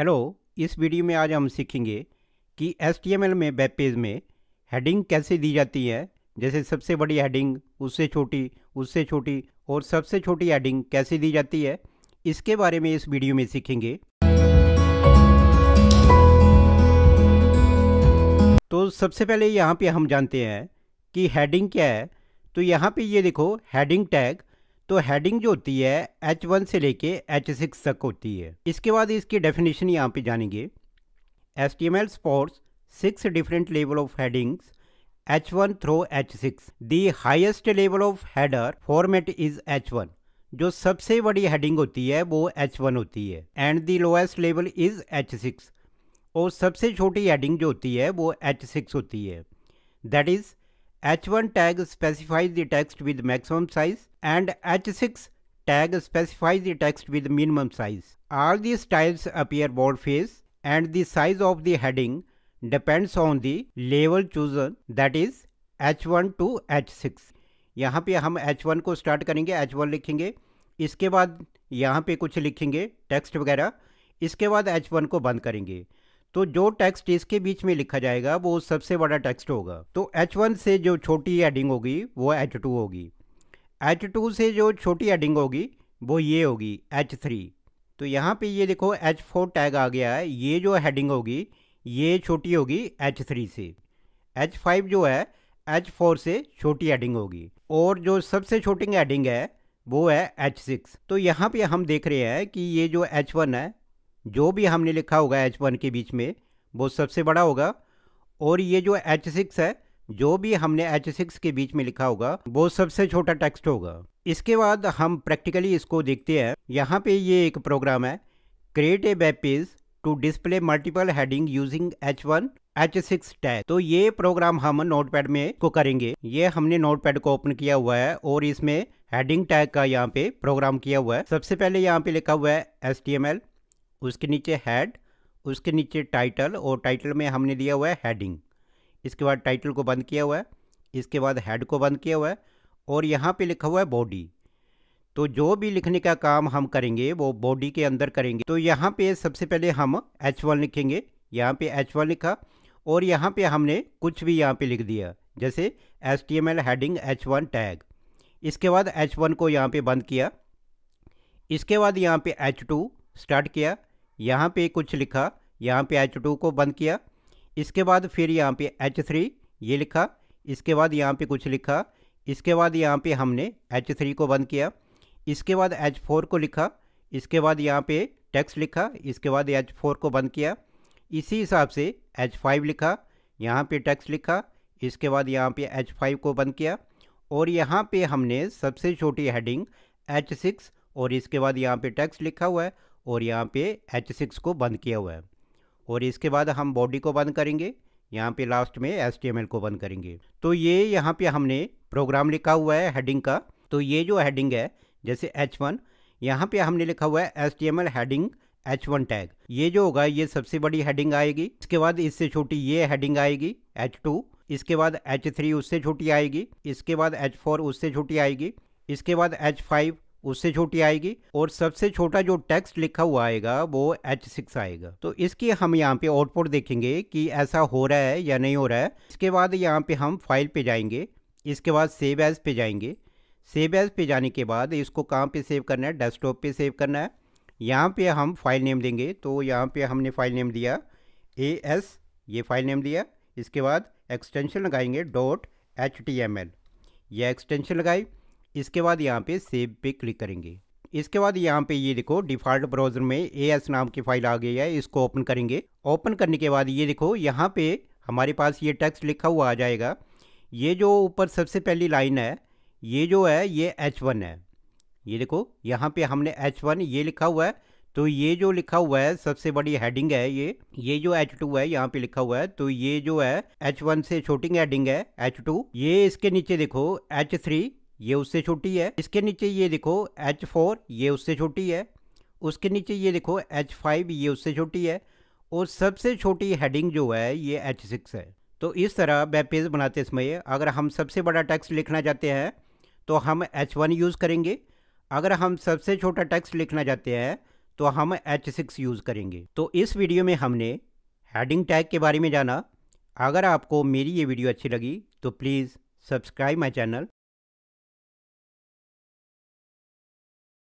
Hello इस video में आज हम सीखेंगे कि एस में वेब पेज में हेडिंग कैसे दी जाती है जैसे सबसे बड़ी हेडिंग उससे छोटी उससे छोटी और सबसे छोटी हेडिंग कैसे दी जाती है इसके बारे में इस वीडियो में सीखेंगे तो सबसे पहले यहाँ पे हम जानते हैं कि हेडिंग क्या है तो यहाँ पे ये देखो हेडिंग टैग तो हेडिंग जो होती है एच वन से लेके एच सिक्स तक होती है इसके बाद इसकी डेफिनेशन यहाँ पे जानेंगे H T M L supports six different level of headings H one through H six the highest level of header format is H one जो सबसे बड़ी हेडिंग होती है वो एच वन होती है and the lowest level is H six और सबसे छोटी हेडिंग जो होती है वो एच सिक्स होती है that is H1 tag specifies the text with maximum size and H6 tag specifies the text with minimum size. All these styles appear boldface and the size of the heading depends on the level chosen that is H1 to H6. यहाँ पे हम H1 को start करेंगे H1 लिखेंगे इसके बाद यहाँ पे कुछ लिखेंगे टेक्स्ट वगैरह इसके बाद H1 को बंद करेंगे तो जो टेक्स्ट इसके बीच में लिखा जाएगा वो सबसे बड़ा टेक्स्ट होगा तो एच वन से जो छोटी एडिंग होगी वो एच टू होगी एच टू से जो छोटी एडिंग होगी वो ये होगी एच थ्री तो यहाँ पे ये देखो एच फोर टैग आ गया है ये जो हेडिंग होगी ये छोटी होगी एच थ्री से एच फाइव जो है एच फोर से छोटी एडिंग होगी और जो सबसे छोटी एडिंग है वो है एच सिक्स तो यहाँ पे हम देख रहे हैं कि ये जो एच वन है जो भी हमने लिखा होगा एच वन के बीच में वो सबसे बड़ा होगा और ये जो एच सिक्स है जो भी हमने एच सिक्स के बीच में लिखा होगा वो सबसे छोटा टेक्स्ट होगा इसके बाद हम प्रैक्टिकली इसको देखते हैं यहाँ पे ये एक प्रोग्राम है create a web page to display multiple heading using H one H six tag तो ये प्रोग्राम हम नोटपैड में को करेंगे ये हमने नोटपैड को ओपन किया हुआ है और इसमें हेडिंग टैग का यहाँ पे प्रोग्राम किया हुआ है सबसे पहले यहाँ पे लिखा हुआ है एस टी एम एल उसके नीचे हैड उसके नीचे टाइटल और टाइटल में हमने दिया हुआ है हेडिंग इसके बाद टाइटल को बंद किया हुआ है इसके बाद हेड को बंद किया हुआ है और यहाँ पे लिखा हुआ है बॉडी तो जो भी लिखने का काम हम करेंगे वो बॉडी के अंदर करेंगे तो यहाँ पे सबसे पहले हम एच वन लिखेंगे यहाँ पे एच वन लिखा और यहाँ पे हमने कुछ भी यहाँ पे लिख दिया जैसे H T M L heading H one tag इसके बाद एच वन को यहाँ पे बंद किया इसके बाद यहाँ पे एच टू स्टार्ट किया यहाँ पे कुछ लिखा यहाँ पे H2 को बंद किया इसके बाद फिर यहाँ पे H3 ये लिखा इसके बाद यहाँ पे कुछ लिखा इसके बाद यहाँ पे हमने H3 को बंद किया इसके बाद H4 को लिखा इसके बाद यहाँ पे टेक्स्ट लिखा इसके बाद H4 को बंद किया इसी हिसाब से H5 लिखा यहाँ पे टेक्स्ट लिखा इसके बाद यहाँ पे H5 को बंद किया और यहाँ पे हमने सबसे छोटी हेडिंग H6 और इसके बाद यहाँ पे टेक्स्ट लिखा हुआ है और यहाँ पे एच सिक्स को बंद किया हुआ है और इसके बाद हम बॉडी को बंद करेंगे यहाँ पे लास्ट में एस को बंद करेंगे तो ये यहाँ पे हमने प्रोग्राम लिखा हुआ है हेडिंग का तो ये जो हेडिंग है जैसे एच वन यहाँ पर हमने लिखा हुआ है as heading H one tag ये जो होगा ये सबसे बड़ी हेडिंग आएगी इसके बाद इससे छोटी ये हेडिंग आएगी एच टू इसके बाद एच थ्री उससे छोटी आएगी इसके बाद एच फोर उससे छोटी आएगी इसके बाद एच फाइव उससे छोटी आएगी और सबसे छोटा जो टेक्स्ट लिखा हुआ आएगा वो एच सिक्स आएगा तो इसकी हम यहाँ पे आउटपुट देखेंगे कि ऐसा हो रहा है या नहीं हो रहा है इसके बाद यहाँ पे हम फाइल पे जाएंगे इसके बाद सेव एज पे जाएंगे सेव एज पे जाने के बाद इसको कहाँ पे सेव करना है डेस्कटॉप पे सेव करना है यहाँ पे हम फाइल नेम देंगे तो यहाँ पे हमने फाइल नेम दिया ए एस ये फाइल नेम दिया इसके बाद एक्सटेंशन लगाएंगे dot H T M L ये एक्सटेंशन लगाई इसके बाद यहाँ पे सेव पे क्लिक करेंगे इसके बाद यहाँ पे ये देखो डिफ़ॉल्ट ब्राउज़र में ए एस नाम की फाइल आ गई है इसको ओपन करेंगे ओपन करने के बाद ये देखो यहाँ पे हमारे पास ये टेक्स्ट लिखा हुआ आ जाएगा ये जो ऊपर सबसे पहली लाइन है ये जो है ये एच वन है ये देखो यहाँ पे हमने एच वन ये लिखा हुआ है तो ये जो लिखा हुआ है सबसे बड़ी हेडिंग है ये ये जो H2 है यहाँ पे लिखा हुआ है तो ये जो है H1 से छोटी हेडिंग है H2 ये इसके नीचे देखो H3 ये उससे छोटी है इसके नीचे ये देखो एच फोर ये उससे छोटी है उसके नीचे ये देखो एच फाइव ये उससे छोटी है और सबसे छोटी हेडिंग जो है ये एच सिक्स है तो इस तरह वेब पेज बनाते समय अगर हम सबसे बड़ा टैक्स लिखना चाहते हैं तो हम एच वन यूज़ करेंगे अगर हम सबसे छोटा टैक्स लिखना चाहते हैं तो हम एच सिक्स यूज़ करेंगे तो इस वीडियो में हमने हेडिंग टैग के बारे में जाना अगर आपको मेरी ये वीडियो अच्छी लगी तो प्लीज़ सब्सक्राइब माई चैनल